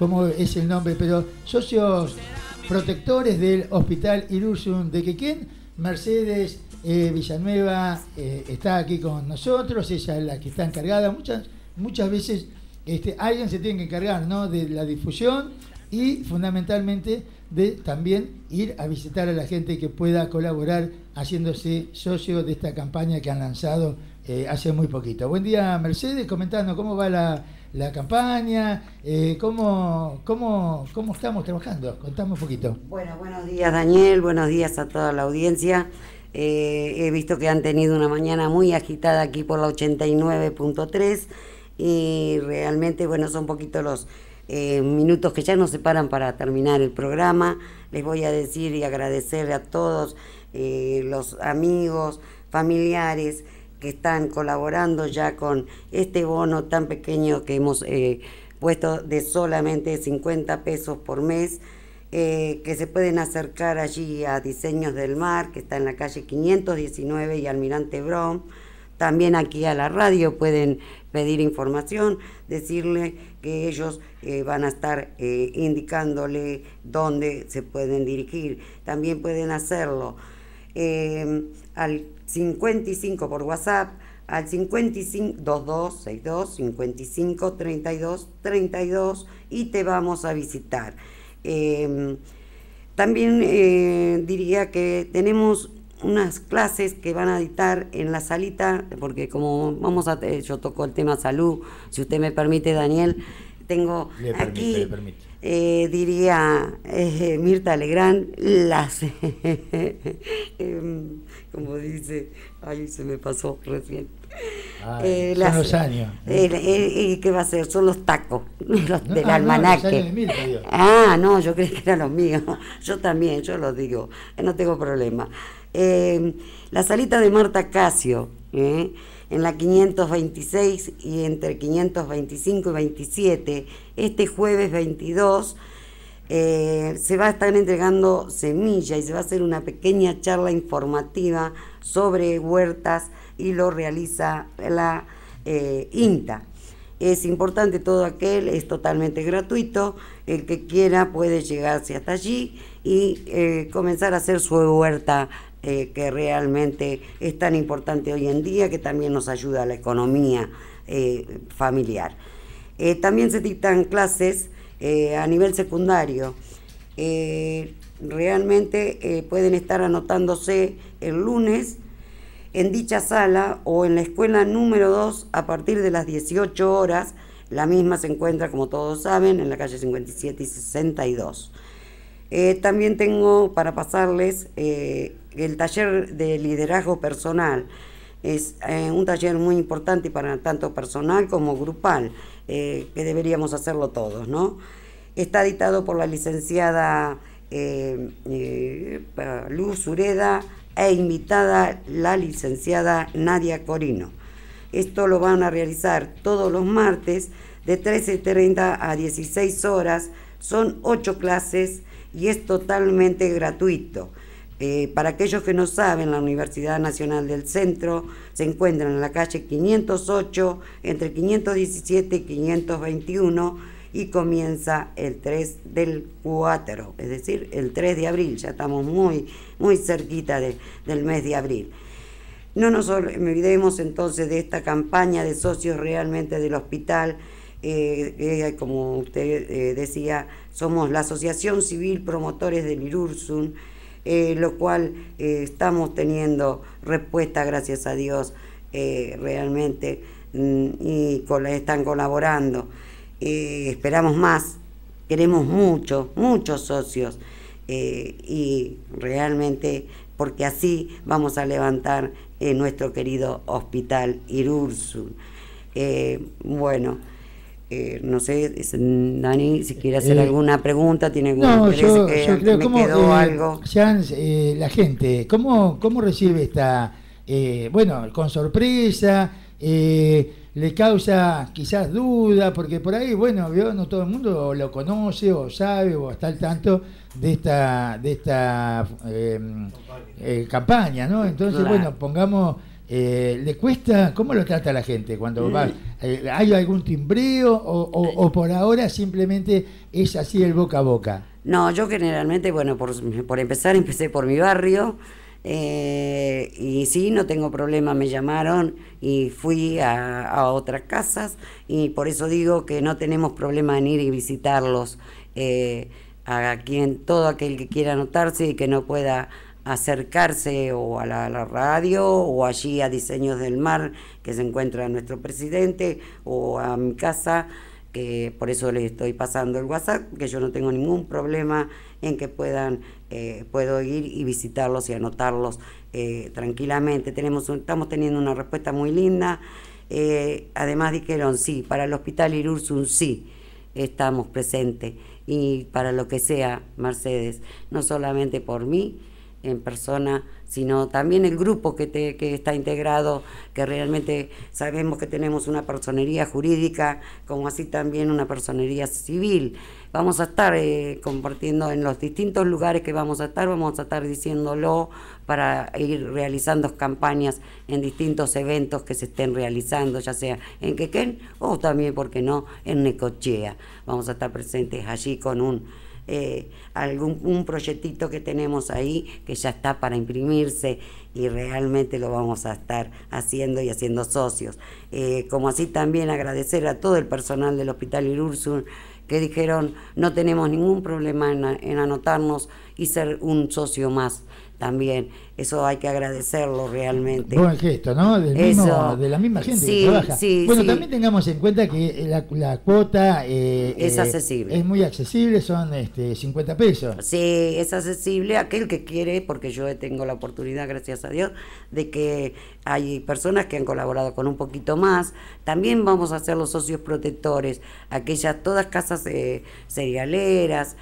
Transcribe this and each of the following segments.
cómo es el nombre, pero socios protectores del Hospital Irusun de Quequén, Mercedes eh, Villanueva eh, está aquí con nosotros, ella es la que está encargada, muchas, muchas veces este, alguien se tiene que encargar ¿no? de la difusión y fundamentalmente de también ir a visitar a la gente que pueda colaborar haciéndose socio de esta campaña que han lanzado eh, hace muy poquito. Buen día Mercedes, comentando cómo va la, la campaña, eh, cómo, cómo, cómo estamos trabajando. Contamos un poquito. Bueno, buenos días Daniel, buenos días a toda la audiencia. Eh, he visto que han tenido una mañana muy agitada aquí por la 89.3 y realmente, bueno, son poquitos los eh, minutos que ya nos separan para terminar el programa. Les voy a decir y agradecer a todos eh, los amigos, familiares, que están colaborando ya con este bono tan pequeño que hemos eh, puesto de solamente 50 pesos por mes, eh, que se pueden acercar allí a Diseños del Mar, que está en la calle 519 y Almirante Brom. También aquí a la radio pueden pedir información, decirle que ellos eh, van a estar indicándole dónde se pueden dirigir. También pueden hacerlo al 55 por WhatsApp al 55 2262 55 32 32 y te vamos a visitar. Em, también eh, diría que tenemos unas clases que van a editar en la salita, porque como vamos a, eh, yo toco el tema salud, si usted me permite, Daniel, tengo le aquí, le Eh, diría eh, Mirta Legrand, las, eh, como dice, ay, se me pasó recién. Eh, son los años. ¿Y qué va a ser? Son los tacos los del ah, almanaque. de Mirta, ah, no, yo creí que eran los míos. Yo también, yo los digo, no tengo problema. la salita de Marta Casio. ¿eh? en la 526 y entre 525 y 27. Este jueves 22 eh, se va a estar entregando semillas y se va a hacer una pequeña charla informativa sobre huertas y lo realiza la eh, INTA. Es importante todo aquel, es totalmente gratuito, el que quiera puede llegarse hasta allí y eh, comenzar a hacer su huerta eh, que realmente es tan importante hoy en día, que también nos ayuda a la economía eh, familiar. Eh, también se dictan clases a nivel secundario. realmente pueden estar anotándose el lunes en dicha sala o en la escuela número 2 a partir de las 18 horas. La misma se encuentra, como todos saben, en la calle 57 y 62. Eh, también tengo para pasarles eh, el taller de liderazgo personal. Es eh, un taller muy importante para tanto personal como grupal, que deberíamos hacerlo todos, ¿no? Está editado por la licenciada Luz Ureda e invitada la licenciada Nadia Corino. Esto lo van a realizar todos los martes de 13.30 a 16 horas. Son ocho clases y es totalmente gratuito. Eh, para aquellos que no saben, la Universidad Nacional del Centro se encuentra en la calle 508, entre 517 y 521, y comienza el 3 del 4, es decir, el 3 de abril, ya estamos muy, muy cerquita del mes de abril. No nos olvidemos entonces de esta campaña de socios realmente del hospital eh, eh, como usted eh, decía, somos la Asociación Civil Promotores del IRURSUN, lo cual estamos teniendo respuesta, gracias a Dios, realmente, mm, y con, están colaborando. esperamos más, queremos muchos, muchos socios, y realmente, porque así vamos a levantar nuestro querido hospital IRURSUN. bueno. Eh, no sé, Dani, si quiere hacer eh, alguna pregunta, tiene algún no, yo, creo, que quedó eh, algo. la gente, ¿cómo, cómo recibe esta, bueno, con sorpresa, le causa quizás duda, porque por ahí, bueno, no todo el mundo lo conoce o sabe o está al tanto de esta, de esta campaña, ¿no? Entonces, bueno, pongamos eh, ¿Le cuesta? ¿Cómo lo trata la gente cuando va? Eh, ¿Hay algún timbreo eh. o, por ahora simplemente es así el boca a boca? No, yo generalmente, bueno, por, empezar, empecé por mi barrio. Eh, y sí, no tengo problema, me llamaron y fui a, otras casas y por eso digo que no tenemos problema en ir y visitarlos. a quien, todo aquel que quiera anotarse y que no pueda acercarse o a la, radio o allí a Diseños del Mar, que se encuentra nuestro presidente, o a mi casa, que por eso le estoy pasando el WhatsApp, que yo no tengo ningún problema en que puedan, eh, puedo ir y visitarlos y anotarlos eh, tranquilamente. Tenemos estamos teniendo una respuesta muy linda. Eh, además dijeron, sí, para el Hospital Irursun sí, estamos presentes. Y para lo que sea, Mercedes, no solamente por mí, en persona, sino también el grupo que, está integrado, que realmente sabemos que tenemos una personería jurídica, como así también una personería civil. Vamos a estar eh, compartiendo en los distintos lugares que vamos a estar, vamos a estar diciéndolo para ir realizando campañas en distintos eventos que se estén realizando, ya sea en Quequén o también, ¿por qué no?, en Necochea. Vamos a estar presentes allí con un eh, algún un proyectito que tenemos ahí que ya está para imprimirse y realmente lo vamos a estar haciendo y haciendo socios. Eh, como así también agradecer a todo el personal del Hospital Irursun que dijeron no tenemos ningún problema en anotarnos y ser un socio más también. Eso hay que agradecerlo realmente. Buen gesto, ¿no? de la misma gente que trabaja. bueno, también tengamos en cuenta que eh, la, cuota eh, es eh, accesible. Es muy accesible, son este, 50 pesos. Sí, es accesible aquel que quiere, porque yo tengo la oportunidad, gracias a Dios, de que hay personas que han colaborado con un poquito más. También vamos a hacer los socios protectores, aquellas, todas casas eh, cerealeras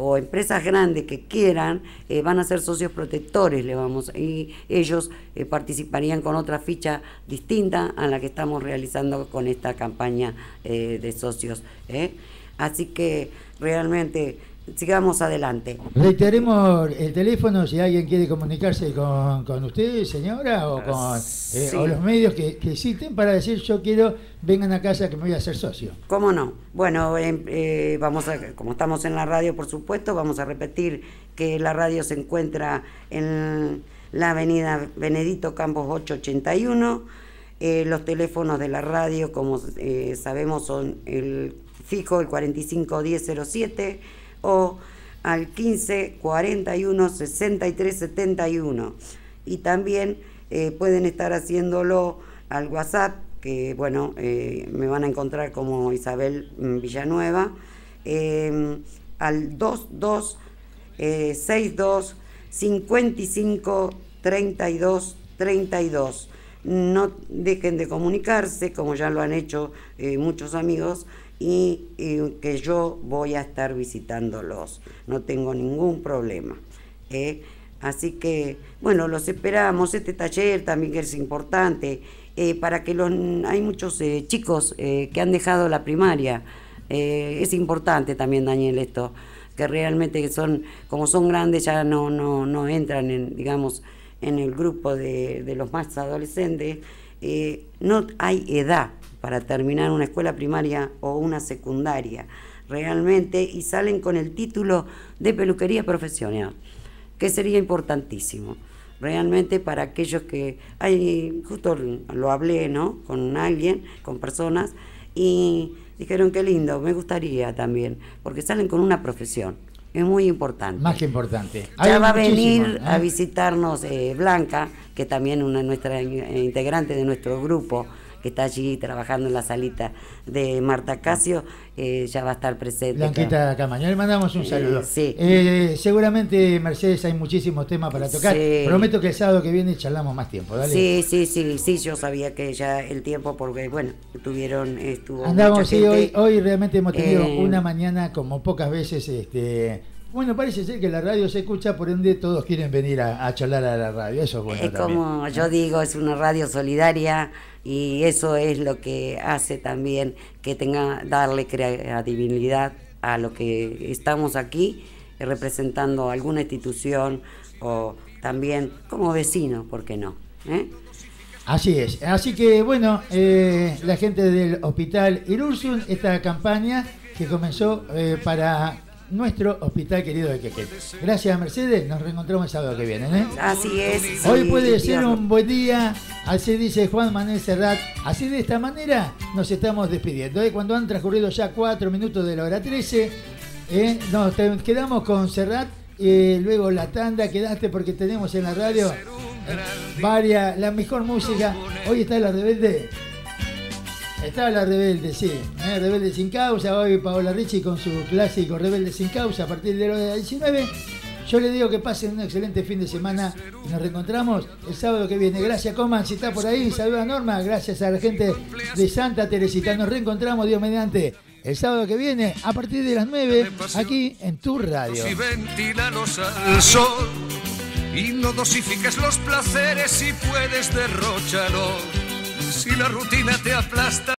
o empresas grandes que quieran, van a ser socios protectores protectores le vamos y ellos eh, participarían con otra ficha distinta a la que estamos realizando con esta campaña eh, de socios. ¿eh? Así que realmente sigamos adelante. Reiteremos el teléfono si alguien quiere comunicarse con, con usted, señora, o con ah, eh, los medios que, existen para decir yo quiero, vengan a casa que me voy a hacer socio. ¿Cómo no? Bueno, em, eh, vamos a, como estamos en la radio, por supuesto, vamos a repetir que la radio se encuentra en la avenida Benedito Campos 881. Eh, los teléfonos de la radio, como sabemos, son el fijo, el 451007 o al 15 41 63 71. Y también eh, pueden estar haciéndolo al WhatsApp, que bueno, eh, me van a encontrar como Isabel mm, Villanueva, em, eh, al 22 62 55 32 32 no dejen de comunicarse, como ya lo han hecho eh, muchos amigos, y eh, que yo voy a estar visitándolos. No tengo ningún problema. ¿eh? Así que, bueno, los esperamos. Este taller también es importante, para que los... Hay muchos chicos que han dejado la primaria. es importante también, Daniel, esto, que realmente son, como son grandes, ya no, no, no entran en, digamos, en el grupo de, los más adolescentes, eh, no hay edad para terminar una escuela primaria o una secundaria realmente y salen con el título de peluquería profesional, que sería importantísimo realmente para aquellos que hay justo lo hablé no con alguien con personas y dijeron qué lindo me gustaría también porque salen con una profesión es muy importante. Más que importante. ya va a venir a visitarnos eh, Blanca, que también una nuestra integrante de nuestro grupo, que está allí trabajando en la salita de Marta Casio, eh, ya va a estar presente. Blanquita Camaño, le mandamos un eh, saludo. Eh, sí. seguramente, Mercedes, hay muchísimos temas para tocar. Prometo que el sábado que viene charlamos más tiempo, ¿vale? Sí, sí, sí, sí, yo sabía que ya el tiempo, porque bueno, tuvieron, estuvo. Andamos, sí, hoy, hoy realmente hemos tenido eh, una mañana como pocas veces este bueno, parece ser que la radio se escucha, por ende todos quieren venir a, charlar a la radio. Eso es bueno. Es como yo digo, es una radio solidaria y eso es lo que hace también que tenga darle creatividad a lo que estamos aquí eh, representando alguna institución o también como vecinos, ¿por qué no? ¿Eh? Así es. Así que bueno, eh, la gente del Hospital Irursun, esta campaña que comenzó para nuestro hospital querido de Quequén. Gracias, Mercedes. Nos reencontramos el sábado que viene. ¿eh? Así es. Hoy puede ser un buen día. Así dice Juan Manuel Serrat. Así de esta manera nos estamos despidiendo. ¿eh? Cuando han transcurrido ya cuatro minutos de la hora 13, ¿eh? nos quedamos con Serrat. y luego la tanda quedaste porque tenemos en la radio eh, varias, la mejor música. Hoy está la rebelde estaba la Rebelde, sí. ¿eh? Rebelde sin causa. Hoy Paola Ricci con su clásico Rebelde sin causa a partir de las 19. Yo le digo que pasen un excelente fin de semana. y Nos reencontramos el sábado que viene. Gracias, Coman, si está por ahí. Saluda a Norma. Gracias a la gente de Santa Teresita. Nos reencontramos, Dios mediante, el sábado que viene a partir de las 9 aquí en tu radio. al sol y no dosifiques los placeres puedes Si la rutina te aplasta.